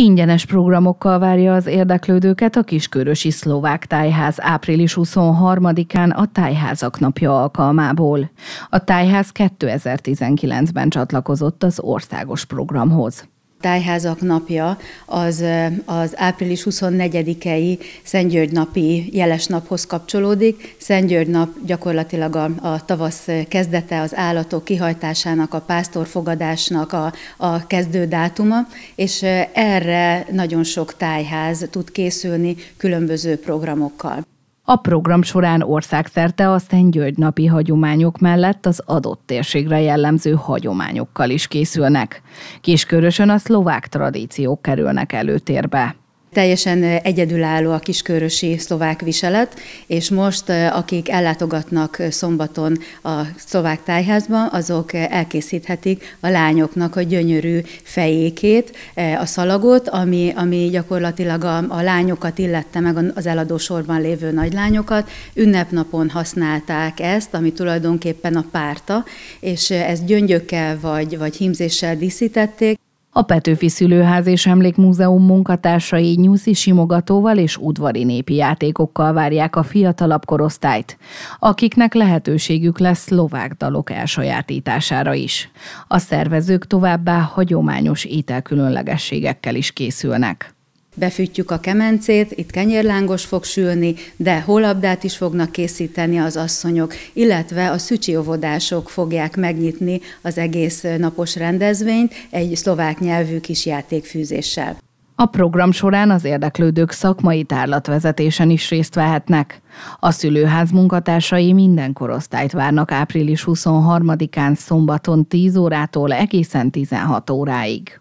Ingyenes programokkal várja az érdeklődőket a Kiskörösi Szlovák Tájház április 23-án a Tájházak napja alkalmából. A Tájház 2019-ben csatlakozott az országos programhoz tájházak napja az, az április 24-i Szent György napi jeles naphoz kapcsolódik. Szent György nap gyakorlatilag a, a tavasz kezdete, az állatok kihajtásának, a pásztorfogadásnak a, a kezdő dátuma, és erre nagyon sok tájház tud készülni különböző programokkal. A program során országszerte a Szent György napi hagyományok mellett az adott térségre jellemző hagyományokkal is készülnek. Kiskörösön a szlovák tradíciók kerülnek előtérbe teljesen egyedülálló a kiskörösi szlovák viselet, és most akik ellátogatnak szombaton a szlovák tájházba, azok elkészíthetik a lányoknak a gyönyörű fejékét, a szalagot, ami, ami gyakorlatilag a, a lányokat illette meg az eladósorban lévő nagylányokat. Ünnepnapon használták ezt, ami tulajdonképpen a párta, és ezt gyöngyökkel vagy, vagy hímzéssel díszítették. A Petőfi Szülőház és Emlékmúzeum munkatársai nyúszi simogatóval és udvari népi játékokkal várják a fiatalabb korosztályt, akiknek lehetőségük lesz szlovák dalok elsajátítására is. A szervezők továbbá hagyományos ételkülönlegességekkel is készülnek befűtjük a kemencét, itt kenyérlángos fog sülni, de holabdát is fognak készíteni az asszonyok, illetve a szücsi óvodások fogják megnyitni az egész napos rendezvényt egy szlovák nyelvű kis játékfűzéssel. A program során az érdeklődők szakmai tárlatvezetésen is részt vehetnek. A szülőház munkatársai minden korosztályt várnak április 23-án szombaton 10 órától egészen 16 óráig.